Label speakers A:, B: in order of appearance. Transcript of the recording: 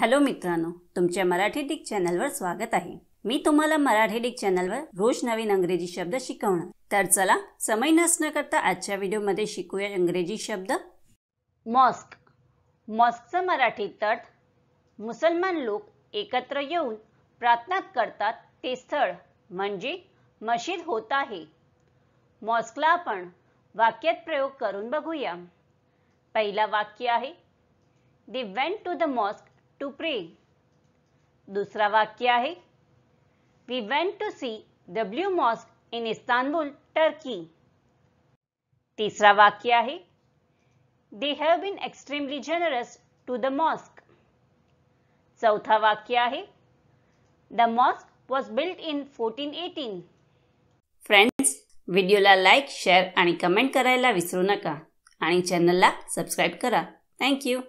A: hello मित्रांनो तुमच्या Marathi Dick चॅनलवर स्वागत आहे मी तुम्हाला मराठी डिक चॅनलवर रोज नवीन अंग्रेजी शब्द शिकवणार तर चला समय नसण्याकरता आजच्या व्हिडिओमध्ये शिकूया इंग्रजी शब्द मॉस्क मॉस्कचं मराठी तट मुसलमान लोक एकत्र येऊन प्रार्थना करतात ते स्थळ म्हणजे मशीद होत आहे मॉस्कला आपण वाक्यात प्रयोग करून बघूया पहिला वाक्य आहे they went to the mosque to pray दुसरा वाक्य आहे we went to see W mosque in Istanbul Turkey तिसरा वाक्य आहे they have been extremely generous to the mosque चौथा वाक्य आहे the mosque was built in fourteen eighteen friends व्हिडिओला लाईक शेअर आणि कमेंट करायला विसरू नका आणि चॅनलला सबस्क्राईब करा
B: थँक्यू